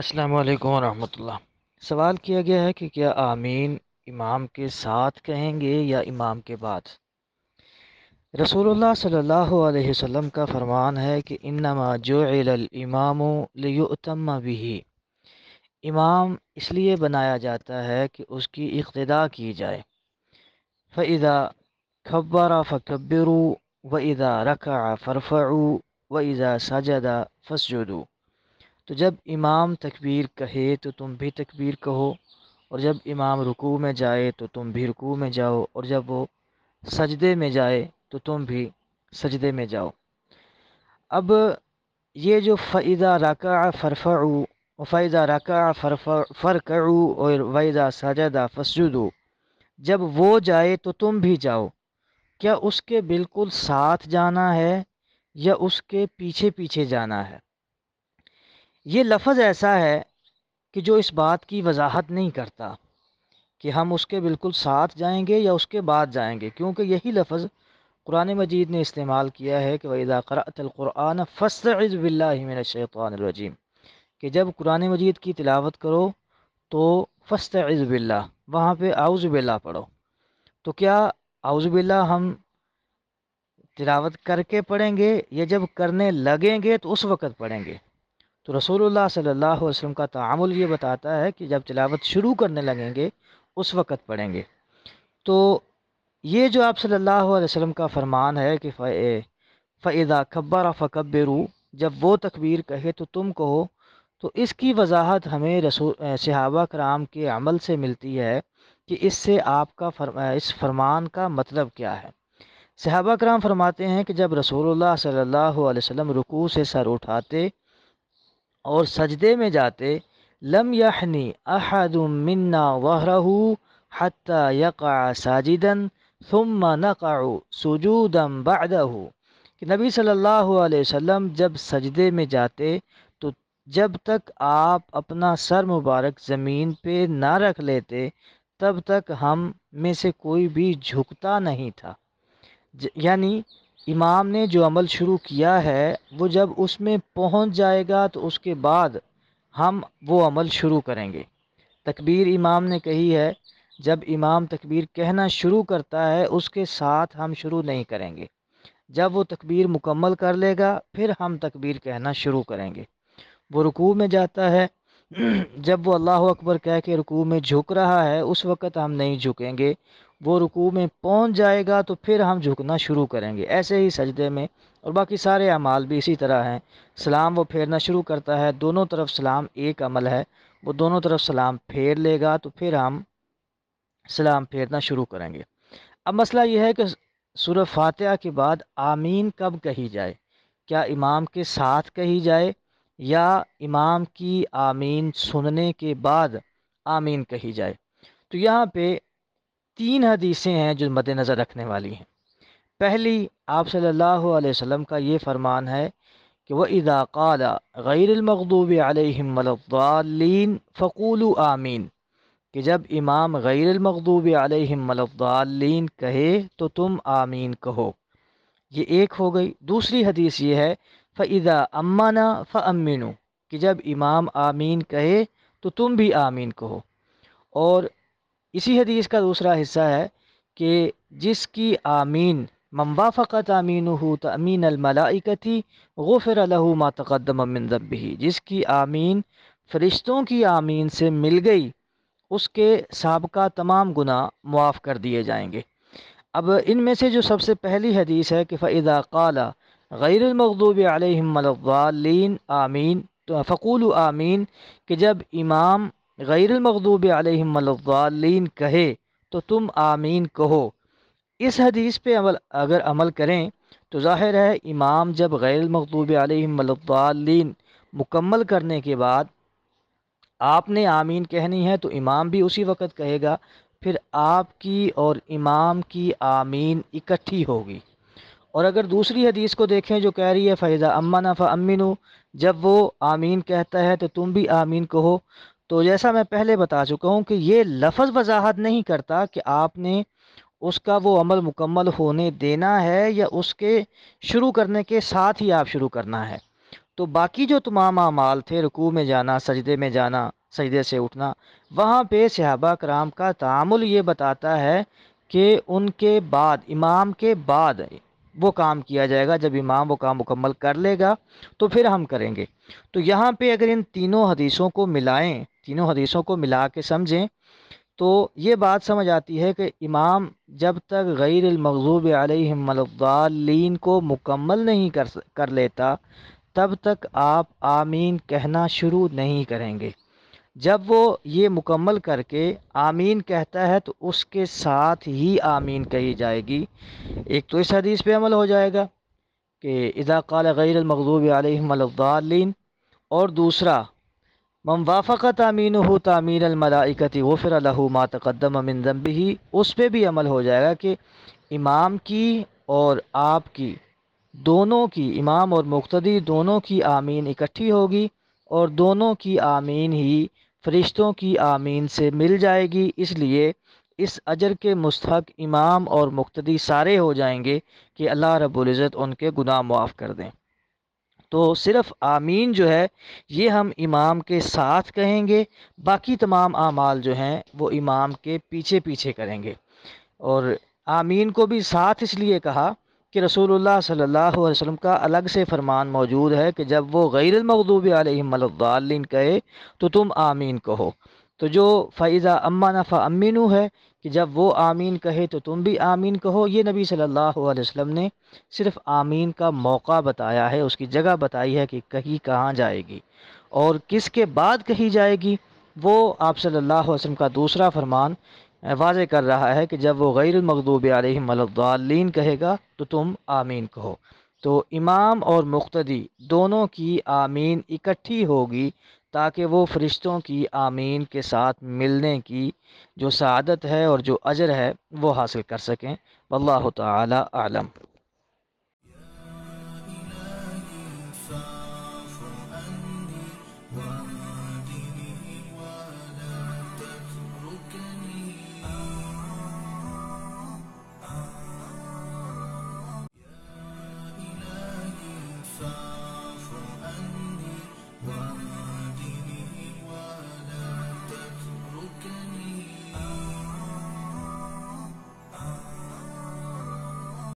अस्सलाम वालेकुम रहमतुल्लाह सवाल किया गया है कि क्या आमीन इमाम के साथ कहेंगे या इमाम के बाद रसूलुल्लाह सल्लल्लाहु अलैहि वसल्लम का फरमान है कि इन्नमा जुइलम लियुतम बिही इमाम इसलिए बनाया जाता है कि उसकी इक्तदा की जाए फ़ैदा खब्बारा फ़कब्बरू व इदा रखा फ़रफ़ू व इज़ा सजदा फसजदू तो जब इमाम तकबीर कहे तो तुम भी तकबीर कहो और जब इमाम रुकू में जाए तो तुम भी रुकू में जाओ और जब वो सजदे में जाए तो तुम भी सजदे में जाओ अब ये जो फ़ैज़ा रका फरफ़ फ़ैज़ा रका फ़रफ़ फ़रकू और वैज़ा सजदा फसजुदू जब वो जाए तो तुम भी जाओ क्या उसके बिल्कुल साथ जाना है या उसके पीछे पीछे जाना है ये लफ्ज़ ऐसा है कि जो इस बात की वजाहत नहीं करता कि हम उसके बिल्कुल साथ जाएंगे या उसके बाद जाएंगे क्योंकि यही लफ्ज़ कुरान मजीद ने इस्तेमाल किया है कि वैदा करातलक़ुरान फ़स्तबिल्लाशैतरजीम कि जब कुरान मजीद की तिलावत करो तो फ़स्त अज़बिल्ला वहाँ पर आउज़ बिल्ला पढ़ो तो क्या आउज़ बिल्ला हम तिलावत करके पढ़ेंगे या जब करने लगेंगे तो उस वक़्त पढ़ेंगे तो रसोल्ला सल्ला वसलम का तामुल ये बताता है कि जब तिलावत शुरू करने लगेंगे उस वक़्त पढ़ेंगे तो ये जो आप सल्ला वसलम का फरमान है कि फ़ैदा खब्बर रू जब वो तकबीर कहे तो तुम कहो तो इसकी वजाहत हमें रसूल सहाबा कराम के अमल से मिलती है कि इससे आपका फर, इस फरमान का मतलब क्या है सहाबा कराम फरमाते हैं कि जब रसूलुल्लाह सल्लल्लाहु अलैहि वसल्लम रुकू से सर उठाते और सजदे में जाते लम यहनी अहद मन्ना वहरहू हत्ता यक़ा साजिदन थुम्मा नक़ाउ सुजूदम बदहू कि नबी सल्लल्लाहु अलैहि वसल्लम जब सजदे में जाते तो जब तक आप अपना सर मुबारक ज़मीन पे ना रख लेते तब तक हम में से कोई भी झुकता नहीं था यानी इमाम ने जो अमल शुरू किया है वो जब उसमें पहुंच जाएगा तो उसके बाद हम वो अमल शुरू करेंगे तकबीर इमाम ने कही है जब इमाम तकबीर कहना शुरू करता है उसके साथ हम शुरू नहीं करेंगे जब वो तकबीर मुकम्मल कर लेगा फिर हम तकबीर कहना शुरू करेंगे वो रुकू में जाता है जब वो अल्लाह अकबर कह के रुकू में झुक रहा है उस वक़्त हम नहीं झुकेंगे वो रुकू में पहुंच जाएगा तो फिर हम झुकना शुरू करेंगे ऐसे ही सजदे में और बाकी सारे अमाल भी इसी तरह हैं सलाम वो फेरना शुरू करता है दोनों तरफ सलाम एक अमल है वो दोनों तरफ सलाम फेर लेगा तो फिर हम सलाम फेरना शुरू करेंगे अब मसला यह है कि सूर फातह के बाद आमीन कब कही जाए क्या इमाम के साथ कही जाए या इमाम की आमीन सुनने के बाद आमीन कही जाए तो यहाँ पे तीन हदीसें हैं जो मद्नज़र रखने वाली हैं पहली आप सल्लल्लाहु अलैहि वसल्लम का ये फरमान है कि वह इदाक़ाला गैरमखूब आलमलिन फ़कूल आमीन कि जब इमाम गैरमखूब आलमलिन कहे तो तुम आमीन कहो ये एक हो गई दूसरी हदीस ये है फ़ैज़ा अम्माना फ़मिनु कि जब इमाम आमीन कहे तो तुम भी आमीन कहो और इसी हदीस का दूसरा हिस्सा है कि जिसकी आमीन मम्बाफत आमीन हो तमीन अलमलाइकती गफ़र लहू मातक़दमबिही जिसकी आमीन फ़रिश्तों की आमीन से मिल गई उसके सबका तमाम गुना मुआफ़ कर दिए जाएंगे अब इनमें से जो सबसे पहली हदीस है कि फ़ैदा कला गैरमकदूब आलमलिन आमीन तो फ़कूल आमीन कि जब इमाम गैरमखूब अलहमदालीन कहे तो तुम आमीन कहो इस हदीस पे अमल अगर अमल करें तो ज़ाहिर है इमाम जब गैरमखूब अलहमदालीन मुकम्मल करने के बाद आपने आमीन कहनी है तो इमाम भी उसी वक़्त कहेगा फिर आपकी और इमाम की आमीन इकट्ठी होगी और अगर दूसरी हदीस को देखें जो कह रही है फ़ैज़ा अम्मा नफ़ा अमिन जब वो आमीन कहता है तो तुम भी आमीन कहो तो जैसा मैं पहले बता चुका हूँ कि ये लफज वजाहत नहीं करता कि आपने उसका वो अमल मुकम्मल होने देना है या उसके शुरू करने के साथ ही आप शुरू करना है तो बाकी जो तमाम अमाल थे रुकू में जाना सजदे में जाना सजदे से उठना वहाँ पे सहाबा कराम का तामुल ये बताता है कि उनके बाद इमाम के बाद वो काम किया जाएगा जब इमाम वो काम मुकम्मल कर लेगा तो फिर हम करेंगे तो यहाँ पे अगर इन तीनों हदीसों को मिलाएं तीनों हदीसों को मिला के समझें तो ये बात समझ आती है कि इमाम जब तक गैर मखजूब आलिमदालीन को मुकम्मल नहीं कर कर लेता तब तक आप आमीन कहना शुरू नहीं करेंगे जब वो ये मुकम्मल करके आमीन कहता है तो उसके साथ ही आमीन कही जाएगी एक तो इस हदीस पे अमल हो जाएगा कि इज़ा गैरमूब गैर और दूसरा मम वाफ़ा तामीन हो तामीन अलमलाइकती वफ़िर मा तकदम अमिन जम्बी उस पर भी अमल हो जाएगा कि इमाम की और आप की दोनों की इमाम और मुख्तदी दोनों की आमीन इकट्ठी होगी और दोनों की आमीन ही फरिश्तों की आमीन से मिल जाएगी इसलिए इस अजर के मस्तक इमाम और मुख्तदी सारे हो जाएंगे कि अल्लाह रबुल्जत उनके गुनाह माफ़ कर दें तो सिर्फ आमीन जो है ये हम इमाम के साथ कहेंगे बाकी तमाम अमाल जो हैं वो इमाम के पीछे पीछे करेंगे और आमीन को भी साथ इसलिए कहा कि रसूलुल्लाह सल्लल्लाहु अलैहि वसल्लम का अलग से फरमान मौजूद है कि जब वो गैरमखूब आलिम कहे तो तुम आमीन कहो तो जो फ़ैज़ा अम्मा नफ़ा अमीनू है कि जब वो आमीन कहे तो तुम भी आमीन कहो ये नबी सल्लल्लाहु अलैहि वसल्लम ने सिर्फ आमीन का मौका बताया है उसकी जगह बताई है कि कही कहाँ जाएगी और किसके बाद कही जाएगी वो आप सल्लल्लाहु अलैहि वसल्लम का दूसरा फरमान वाज कर रहा है कि जब वो गैर मखदूब आलिमद्दालीन कहेगा तो तुम आमीन कहो तो इमाम और मुख्तदी दोनों की आमीन इकट्ठी होगी ताकि वो फ़रिश्तों की आमीन के साथ मिलने की जो सदत है और जो अजर है वो हासिल कर सकें वल्ल तलम